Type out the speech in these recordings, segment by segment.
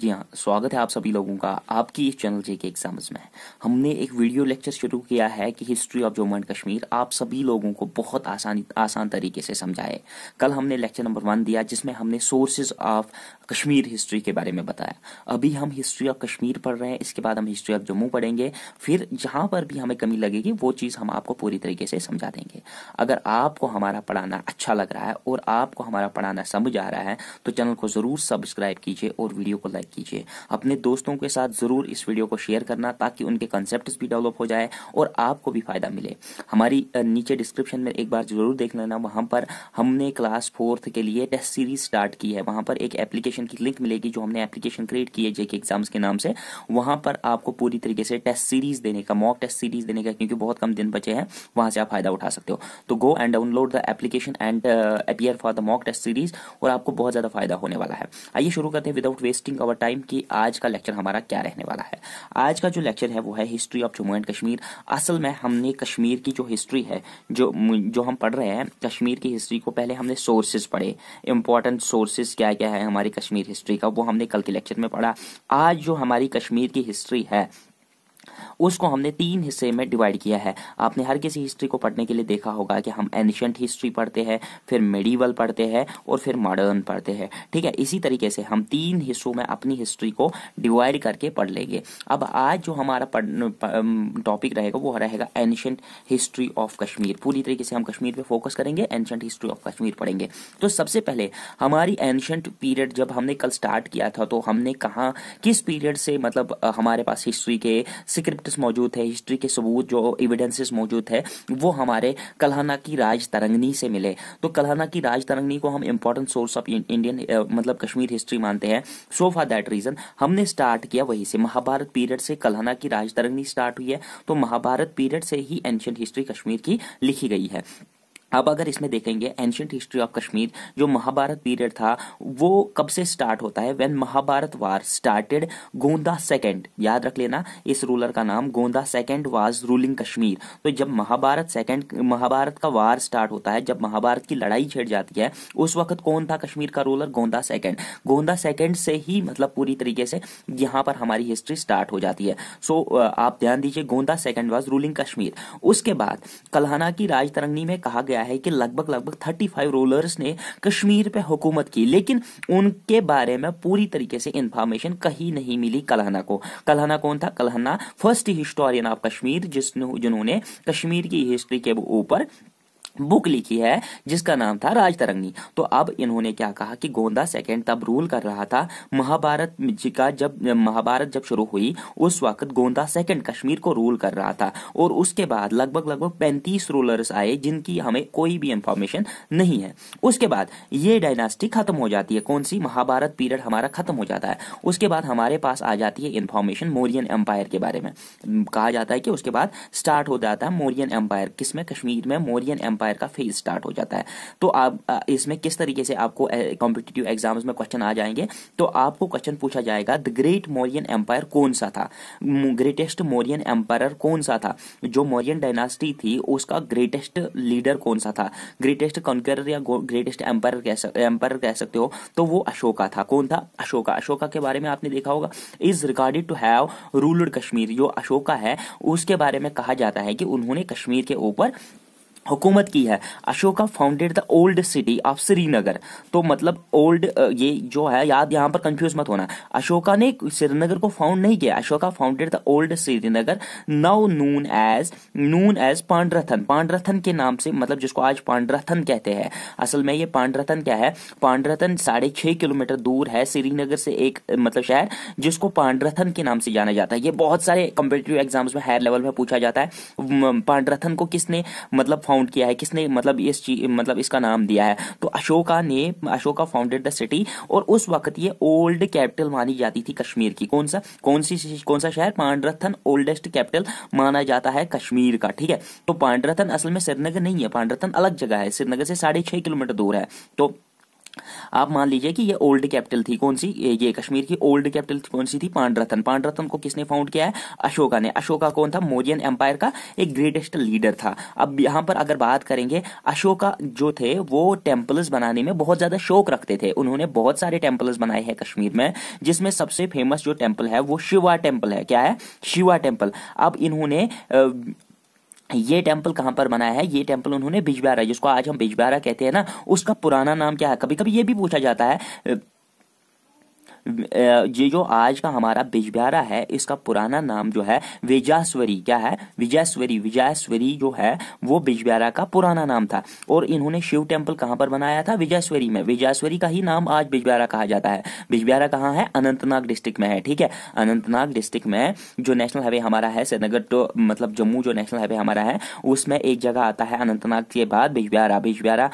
जी हाँ स्वागत है आप सभी लोगों का आपकी इस चैनल जेके के एग्जाम्स में हमने एक वीडियो लेक्चर शुरू किया है कि history of Jammu and Kashmir आप सभी लोगों को बहुत आसान आसान तरीके से समझाए कल हमने लेक्चर नंबर वन दिया जिसमें हमने सोर्सेज ऑफ कश्मीर हिस्ट्री के बारे में बताया अभी हम हिस्ट्री ऑफ कश्मीर पढ़ रहे हैं इसके बाद हम हिस्ट्री ऑफ जम्मू पढ़ेंगे फिर जहाँ पर भी हमें कमी लगेगी वो चीज़ हम आपको पूरी तरीके से समझा देंगे अगर आपको हमारा पढ़ाना अच्छा लग रहा है और आपको हमारा पढ़ाना समझ आ रहा है तो चैनल को ज़रूर सब्सक्राइब कीजिए और वीडियो को लाइक कीजिए अपने दोस्तों के साथ ज़रूर इस वीडियो को शेयर करना ताकि उनके कंसेप्ट भी डेवलप हो जाए और आपको भी फ़ायदा मिले हमारी नीचे डिस्क्रिप्शन में एक बार ज़रूर देख लेना वहां पर हमने क्लास फोर्थ के लिए टेस्ट सीरीज स्टार्ट की है वहाँ पर एक एप्लीकेशन एप्लीकेशन की लिंक मिलेगी जो हमने एप्लीकेशन क्रिएट की है जेके एग्जाम्स के नाम से वहां पर आपको पूरी तरीके से टेस्ट सीरीज देने का मॉक टेस्ट सीरीज देने का क्योंकि बहुत कम दिन बचे हैं वहां से आप फायदा उठा सकते हो तो go and download the application and appear for the mock test series और आपको बहुत ज्यादा फायदा होने वाला है आइए शुरू करते हैं विदाउट वेस्टिंग अवर टाइम कि आज का लेक्चर हमारा क्या रहने वाला है आज का जो लेक्चर है वो है history of Jammu and Kashmir असल में हमने कश्मीर की जो हिस्ट्री है जो जो हम पढ़ रहे हैं कश्मीर की हिस्ट्री को पहले हमने सोर्सेज पढ़े इंपॉर्टेंट सोर्सेज क्या क्या है हमारे कश्मीर हिस्ट्री का वो हमने कल के लेक्चर में पढ़ा आज जो हमारी कश्मीर की हिस्ट्री है उसको हमने तीन हिस्से में डिवाइड किया है आपने हर किसी हिस्ट्री को पढ़ने के लिए देखा होगा कि हम एनिशेंट हिस्ट्री पढ़ते हैं फिर मेडिवल पढ़ते हैं और फिर मॉडर्न पढ़ते हैं ठीक है इसी तरीके से हम तीन हिस्सों में अपनी हिस्ट्री को डिवाइड करके पढ़ लेंगे अब आज जो हमारा टॉपिक रहेगा वो रहेगा एनिशेंट हिस्ट्री ऑफ कश्मीर पूरी तरीके से हम कश्मीर पर फोकस करेंगे एनशेंट हिस्ट्री ऑफ कश्मीर पढ़ेंगे तो सबसे पहले हमारी एनशेंट पीरियड जब हमने कल स्टार्ट किया था तो हमने कहा किस पीरियड से मतलब हमारे पास हिस्ट्री के स्क्रिप्ट मौजूद है हिस्ट्री के सबूत जो एविडेंसेस मौजूद है वो हमारे कलहना की राज तरंगनी से मिले तो कलहना की राज तरंगनी को हम इम्पोर्टेंट सोर्स ऑफ इंडियन मतलब कश्मीर हिस्ट्री मानते हैं सो फॉर दैट रीजन हमने स्टार्ट किया वहीं से महाभारत पीरियड से कलहना की राज तरंगनी स्टार्ट हुई है तो महाभारत पीरियड से ही एंशियंट हिस्ट्री कश्मीर की लिखी गई है अब अगर इसमें देखेंगे एंशंट हिस्ट्री ऑफ कश्मीर जो महाभारत पीरियड था वो कब से स्टार्ट होता है when Mahabharata war started Gonda second याद रख लेना इस रूलर का नाम Gonda second was ruling Kashmir तो जब महाभारत सेकंड महाभारत का वार स्टार्ट होता है जब महाभारत की लड़ाई छेड़ जाती है उस वक्त कौन था कश्मीर का ruler Gonda second Gonda second से ही मतलब पूरी तरीके से यहाँ पर हमारी हिस्ट्री स्टार्ट हो जाती है सो आप ध्यान दीजिए Gonanda second was ruling Kashmir उसके बाद कलहना की राजतरंगनी में कहा गया गया है कि लगभग लगभग थर्टी फाइव रूलर्स ने कश्मीर पे हुकूमत की लेकिन उनके बारे में पूरी तरीके से इंफॉर्मेशन कहीं नहीं मिली कलहना को कलहना कौन था Kalhana first historian of Kashmir जिसने जिन्होंने कश्मीर की हिस्ट्री के ऊपर बुक लिखी है जिसका नाम था राज तो अब इन्होंने क्या कहा कि गोंदा सेकंड तब रूल कर रहा था महाभारत का जब महाभारत जब शुरू हुई उस वक्त गोंदा सेकंड कश्मीर को रूल कर रहा था और उसके बाद लगभग लगभग पैंतीस रूलर्स आए जिनकी हमें कोई भी इंफॉर्मेशन नहीं है उसके बाद ये डायनास्टी खत्म हो जाती है कौन सी महाभारत पीरियड हमारा खत्म हो जाता है उसके बाद हमारे पास आ जाती है इन्फॉर्मेशन मोरियन एम्पायर के बारे में कहा जाता है कि उसके बाद स्टार्ट हो जाता है मोरियन एम्पायर किसमें कश्मीर में मोरियन एम्पायर क्वालिफायर का फेज स्टार्ट हो जाता है तो आप इसमें किस तरीके से आपको कॉम्पिटेटिव एग्जाम्स में क्वेश्चन आ जाएंगे तो आपको क्वेश्चन पूछा जाएगा द ग्रेट मौर्यन एम्पायर कौन सा था ग्रेटेस्ट मौर्यन एम्पायर कौन सा था जो मौर्यन डायनास्टी थी उसका ग्रेटेस्ट लीडर कौन सा था ग्रेटेस्ट कॉन्कर या ग्रेटेस्ट एम्पायर कह सक एम्पायर कह सकते हो तो वो अशोका था कौन था अशोका अशोका के बारे में आपने देखा होगा is recorded to have ruled Kashmir जो अशोका है उसके बारे में कहा जाता है कि उन्होंने कश्मीर के ऊपर हुकूमत की है Ashoka founded the old city of Srinagar तो मतलब ओल्ड ये जो है याद यहाँ पर कंफ्यूज मत होना अशोका ने श्रीनगर को फाउंड नहीं किया Ashoka founded the old Srinagar now known as known as Pandrethan Pandrethan के नाम से मतलब जिसको आज पांडरथन कहते हैं असल में ये पांडरथन क्या है पांडरथन साढ़े छः किलोमीटर दूर है श्रीनगर से एक मतलब शहर जिसको पांडरथन के नाम से जाना जाता है ये बहुत सारे कम्पिटेटिव एग्जाम्स में हायर लेवल में पूछा जाता है पांडरथन को किसने मतलब फाउंड किया है किसने मतलब इस चीज मतलब इसका नाम दिया है तो अशोका ने अशोका फाउंडेड द सिटी और उस वक्त ये ओल्ड कैपिटल मानी जाती थी कश्मीर की कौन सा कौन सी कौन सा शहर पांडरथन ओल्डेस्ट कैपिटल माना जाता है कश्मीर का ठीक है तो पांडरथन असल में श्रीनगर नहीं है पांडरथन अलग जगह है श्रीनगर से साढ़े छह किलोमीटर दूर है तो आप मान लीजिए कि ये ओल्ड कैपिटल थी कौन सी ये कश्मीर की ओल्ड कैपिटल कौन सी थी पांडरतन पांडरतन को किसने फाउंड किया है अशोका ने अशोका कौन था मौर्यन एम्पायर का एक ग्रेटेस्ट लीडर था अब यहां पर अगर बात करेंगे अशोका जो थे वो टेम्पल्स बनाने में बहुत ज्यादा शौक रखते थे उन्होंने बहुत सारे टेम्पल्स बनाए हैं कश्मीर में जिसमें सबसे फेमस जो टेम्पल है वो शिवा टेम्पल है क्या है शिवा टेम्पल अब इन्होंने ये टेम्पल कहाँ पर बनाया है ये टेम्पल उन्होंने बिजबारा जिसको आज हम बिजबारा कहते हैं ना उसका पुराना नाम क्या है कभी कभी ये भी पूछा जाता है ये जो आज का हमारा बिजबिहारा है इसका पुराना नाम जो है विजयस्वरी क्या है विजयस्वरी विजयस्वरी जो है वो बिजबिहारा का पुराना नाम था और इन्होंने शिव टेम्पल कहाँ पर बनाया था विजयस्वरी में विजयस्वरी का ही नाम आज बिजबिहारा कहा जाता है बिजबिहारा कहाँ है अनंतनाग डिस्ट्रिक्ट में है ठीक है अनंतनाग डिस्ट्रिक्ट में जो नेशनल हाईवे हमारा है श्रीनगर टू तो, मतलब जम्मू जो नेशनल हाईवे हमारा है उसमें एक जगह आता है अनंतनाग के बाद बिजबिहारा बिजबिहारा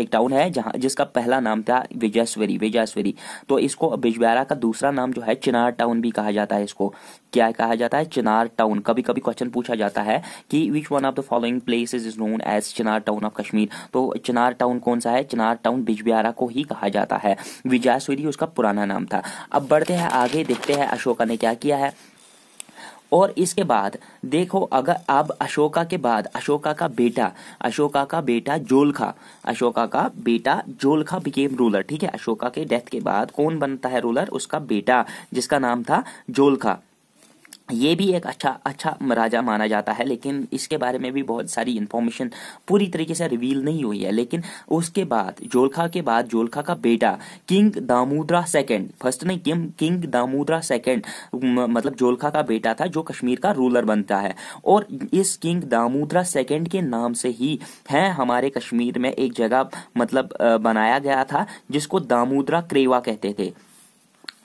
एक टाउन है जहाँ जिसका पहला नाम था विजयस्वरी विजयस्वरी तो इसको बिजबेरा का दूसरा नाम जो है चिनार टाउन भी कहा जाता है इसको क्या कहा जाता है चिनार टाउन कभी कभी क्वेश्चन पूछा जाता है कि which one of the following place is known as Chinar town of Kashmir तो चिनार टाउन कौन सा है चिनार टाउन बिजबिहारा को ही कहा जाता है विजयासूरी उसका पुराना नाम था अब बढ़ते हैं आगे देखते हैं अशोका ने क्या किया है और इसके बाद देखो अगर अब अशोका के बाद अशोका का बेटा अशोका का बेटा जोलखा अशोका का बेटा जोलखा बिकेम रूलर ठीक है अशोका के डेथ के बाद कौन बनता है रूलर उसका बेटा जिसका नाम था जोलखा ये भी एक अच्छा अच्छा राजा माना जाता है लेकिन इसके बारे में भी बहुत सारी इन्फॉर्मेशन पूरी तरीके से रिवील नहीं हुई है लेकिन उसके बाद जोलखा के बाद जोलखा का बेटा किंग दामोदरा सेकंड फर्स्ट नहीं किम किंग दामोदरा सेकंड मतलब जोलखा का बेटा था जो कश्मीर का रूलर बनता है और इस किंग दामोदरा सेकेंड के नाम से ही है हमारे कश्मीर में एक जगह मतलब बनाया गया था जिसको दामोदरा क्रेवा कहते थे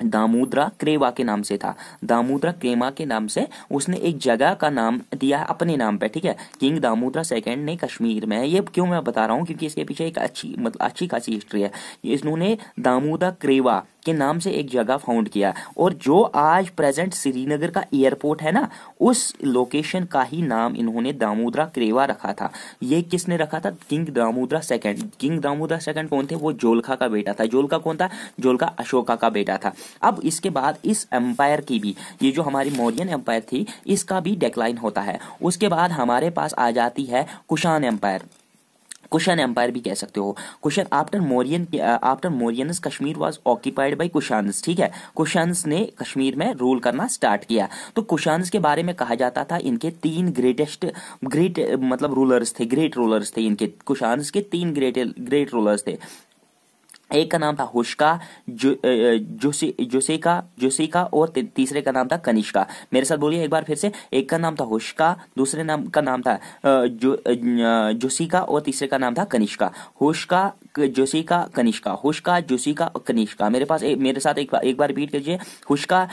दामोदरा क्रेवा के नाम से था दामोदरा क्रेमा के नाम से उसने एक जगह का नाम दिया अपने नाम पे ठीक है किंग दामोदरा सेकंड ने कश्मीर में ये क्यों मैं बता रहा हूँ क्योंकि इसके पीछे एक अच्छी मतलब अच्छी खासी हिस्ट्री है इन्होंने दामोदरा क्रेवा के नाम से एक जगह फाउंड किया और जो आज प्रेजेंट श्रीनगर का एयरपोर्ट है ना उस लोकेशन का ही नाम इन्होंने दामोदरा क्रेवा रखा था ये किसने रखा था king Damodara second king Damodara second कौन थे वो जोलखा का बेटा था जोलखा कौन था जोलखा अशोका का बेटा था अब इसके बाद इस एम्पायर की भी ये जो हमारी मौर्यन एम्पायर थी इसका भी डेक्लाइन होता है उसके बाद हमारे पास आ जाती है कुशान एम्पायर कुशन एम्पायर भी कह सकते हो Kushan after Mauryan after Mauryans Kashmir was occupied by Kushans ठीक है कुशांस ने कश्मीर में रूल करना स्टार्ट किया तो कुशानस के बारे में कहा जाता था इनके तीन ग्रेटेस्ट ग्रेट मतलब रूलर्स थे ग्रेट रूलर्स थे इनके कुशानस के तीन ग्रेट ग्रेट रूलर्स थे एक का नाम था हुशका जो, जोसे जोसेका जोसेका और तीसरे का नाम था कनिष्का मेरे साथ बोलिए एक बार फिर से एक का नाम था हुशका दूसरे नाम का नाम था जो जोसिका और तीसरे का नाम था कनिष्का हुष्का जोशिका कनिष्का हुशका जोशिका और कनिष्का मेरे पास ए, मेरे साथ एक, एक बार रिपीट कीजिए हुशका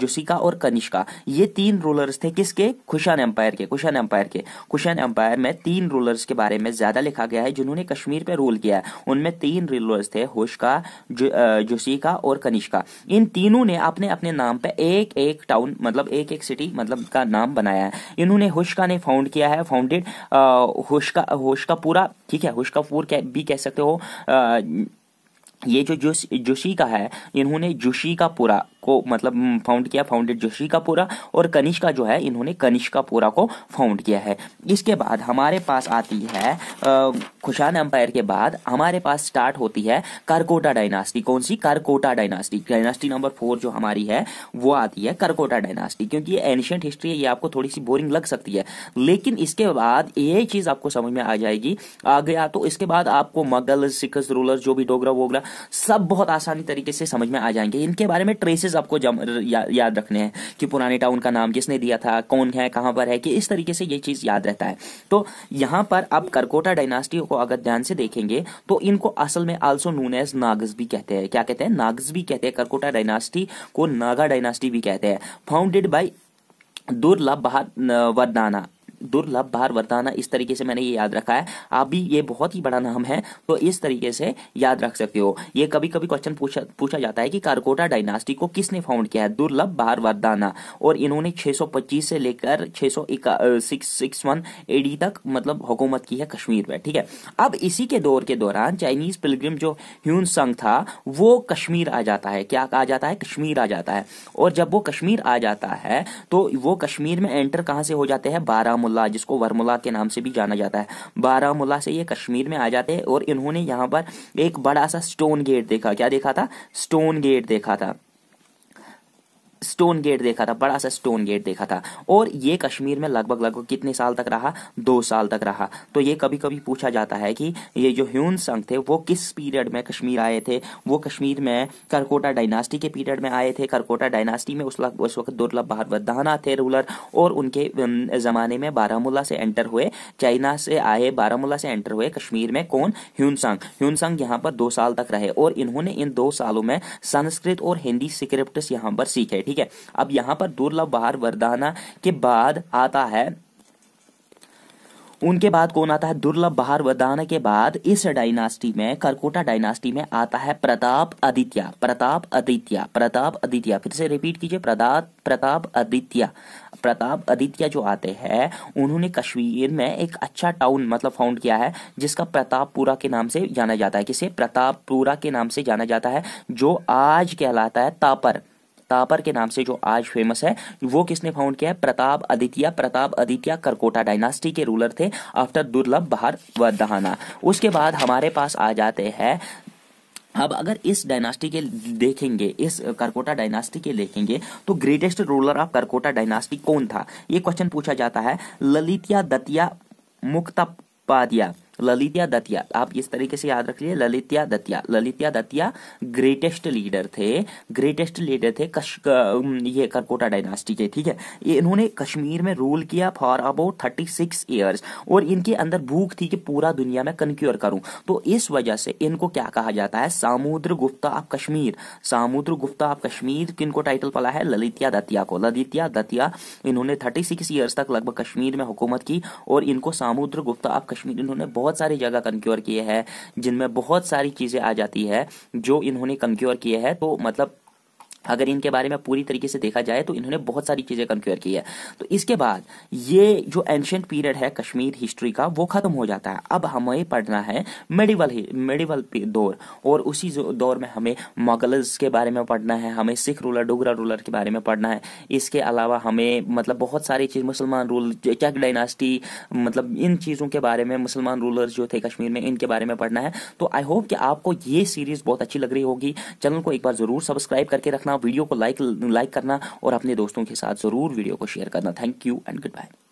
जोशिका और कनिष्का ये तीन रूलर्स थे किसके खुशान एम्पायर के खुशान एम्पायर के खुशान एम्पायर में तीन रूलर्स के बारे में ज़्यादा लिखा गया है जिन्होंने कश्मीर पर रूल किया है उनमें तीन रूलर्स थे हुशका जोशिका और कनिष्का इन तीनों ने अपने अपने नाम पर एक एक टाउन मतलब एक एक सिटी मतलब का नाम बनाया है इन्होंने हुशका ने फाउंड किया है फाउंडेड हुष्का हुष्का ठीक है हुष्का भी कह सकते हो 呃。ये जो जोश जोशी का है इन्होंने जोशी का पूरा को मतलब फाउंड किया फाउंडेड जोशी का पूरा और कनिष्क का जो है इन्होंने कनिष्क का पूरा को फाउंड किया है इसके बाद हमारे पास आती है खुशान एम्पायर के बाद हमारे पास स्टार्ट होती है करकोटा डायनास्टी कौन सी Karkota dynasty dynasty number four जो हमारी है वो आती है करकोटा डायनास्टी क्योंकि ये एंशियंट हिस्ट्री है ये आपको थोड़ी सी बोरिंग लग सकती है लेकिन इसके बाद यही चीज़ आपको समझ में आ जाएगी आ गया तो इसके बाद आपको मगल सिक्स रूलर जो भी डोगरा वोगरा सब बहुत आसानी तरीके से समझ में आ जाएंगे इनके बारे में ट्रेसेस आपको जम या, याद रखने हैं कि पुराने टाउन का नाम किसने दिया था कौन है कहाँ पर है कि इस तरीके से ये चीज़ याद रहता है तो यहाँ पर आप करकोटा डायनास्टी को अगर ध्यान से देखेंगे तो इनको असल में आल्सो नून एज नागज भी कहते हैं क्या कहते हैं नागज भी कहते हैं करकोटा डायनास्टी को नागा डायनास्टी भी कहते हैं फाउंडेड बाई दुर्लभ बहा वरदाना दुर्लभ भार वरदाना इस तरीके से मैंने ये याद रखा है आप भी ये बहुत ही बड़ा नाम है तो इस तरीके से याद रख सकते हो ये कभी कभी क्वेश्चन पूछा पूछा जाता है कि कारकोटा डायनास्टी को किसने फाउंड किया है दुर्लभ भार वरदाना और इन्होंने 625 से लेकर 661 एडी तक मतलब हुकूमत की है कश्मीर में ठीक है अब इसी के दौर के दौरान चाइनीज पिलग्रिम जो ह्यून संघ था वो कश्मीर आ जाता है क्या आ जाता है कश्मीर आ जाता है और जब वो कश्मीर आ जाता है तो वो कश्मीर में एंटर कहाँ से हो जाते हैं बारामुला बारामुल्ला जिसको वरमुला के नाम से भी जाना जाता है बारामुल्ला से ये कश्मीर में आ जाते हैं और इन्होंने यहाँ पर एक बड़ा सा स्टोन गेट देखा क्या देखा था स्टोन गेट देखा था स्टोन गेट देखा था बड़ा सा स्टोन गेट देखा था और ये कश्मीर में लगभग लगभग कितने साल तक रहा दो साल तक रहा तो ये कभी कभी पूछा जाता है कि ये जो ह्यून संघ थे वो किस पीरियड में कश्मीर आए थे वो कश्मीर में करकोटा डायनास्टी के पीरियड में आए थे करकोटा डायनास्टी में उस, उस वक्त दुर्लभ बहादाना थे रूलर और उनके ज़माने में बारामूला से एंटर हुए चाइना से आए बारामूला से एंटर हुए कश्मीर में कौन ह्यून संघ ह्यून संघ यहाँ पर दो साल तक रहे और इन्होंने इन दो सालों में संस्कृत और हिंदी स्क्रिप्ट यहाँ पर सीखे ठीक है अब यहां पर दुर्लभ बहार वरदाना के बाद आता है उनके बाद कौन आता है दुर्लभ बहार वरदान के बाद इस डायनास्टी में करकोटा डायनास्टी में आता है प्रताप आदित्य प्रताप आदित्य प्रताप आदित्य फिर से रिपीट कीजिए प्रताप प्रताप आदित्य प्रताप आदित्य जो आते हैं उन्होंने कश्मीर में एक अच्छा टाउन मतलब फाउंड किया है जिसका प्रतापपुरा के नाम से जाना जाता है किसे प्रतापपुरा के नाम से जाना जाता है जो आज कहलाता है तापर तापर के नाम से जो आज फेमस है वो किसने फाउंड किया है प्रताप आदित्य प्रताप आदित्य करकोटा डायनास्टी के रूलर थे आफ्टर दुर्लभ बहार व दहाना उसके बाद हमारे पास आ जाते हैं अब अगर इस डायनास्टी के देखेंगे इस करकोटा डायनास्टी के देखेंगे तो greatest ruler of Karkota dynasty कौन था ये क्वेश्चन पूछा जाता है ललितिया दतिया मुक्तापादिया ललितिया दतिया आप इस तरीके से याद रख लिए Lalitaditya Lalitaditya greatest leader थे ग्रेटेस्ट लीडर थे कश ये करकोटा डायनास्टी के ठीक है इन्होंने कश्मीर में रूल किया for about thirty six years और इनके अंदर भूख थी कि पूरा दुनिया में कंक्योर करूं तो इस वजह से इनको क्या कहा जाता है सामुद्र गुप्ता ऑफ कश्मीर सामुद्र गुप्ता ऑफ कश्मीर किनको टाइटल पला है ललितिया दतिया को ललितिया दतिया इन्होंने थर्टी सिक्स ईयर्स तक लगभग कश्मीर में हुकूमत की और इनको सामुद्र गुप्ता ऑफ कश्मीर इन्होंने बहुत बहुत सारी जगह कंक्योर किए हैं जिनमें बहुत सारी चीज़ें आ जाती है जो इन्होंने कंक्योर किए हैं तो मतलब अगर इनके बारे में पूरी तरीके से देखा जाए तो इन्होंने बहुत सारी चीज़ें कंक्यूर की है तो इसके बाद ये जो एंशंट पीरियड है कश्मीर हिस्ट्री का वो ख़त्म हो जाता है अब हमें पढ़ना है मेडिवल मेडिवल दौर और उसी दौर में हमें मोगल्स के बारे में पढ़ना है हमें सिख रूलर डोगरा रूलर के बारे में पढ़ना है इसके अलावा हमें मतलब बहुत सारी चीज़ मुसलमान रूल चेक डायनास्टी मतलब इन चीज़ों के बारे में मुसलमान रूलर जो थे कश्मीर में इनके बारे में पढ़ना है तो आई होप कि आपको ये सीरीज़ बहुत अच्छी लग रही होगी चैनल को एक बार ज़रूर सब्सक्राइब करके रखना रखना वीडियो को लाइक लाइक करना और अपने दोस्तों के साथ ज़रूर वीडियो को शेयर करना thank you and good bye